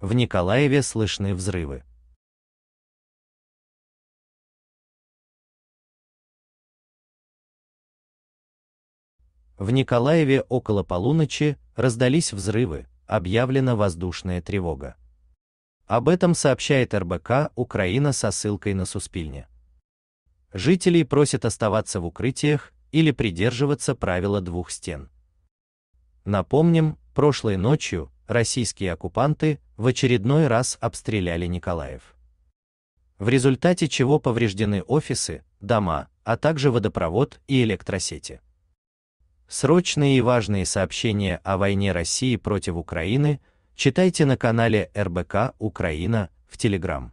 В Николаеве слышны взрывы. В Николаеве около полуночи раздались взрывы, объявлена воздушная тревога. Об этом сообщает РБК Украина со ссылкой на Суспильне. Жителей просят оставаться в укрытиях или придерживаться правила двух стен. Напомним, прошлой ночью российские оккупанты в очередной раз обстреляли Николаев. В результате чего повреждены офисы, дома, а также водопровод и электросети. Срочные и важные сообщения о войне России против Украины читайте на канале РБК Украина в Телеграм.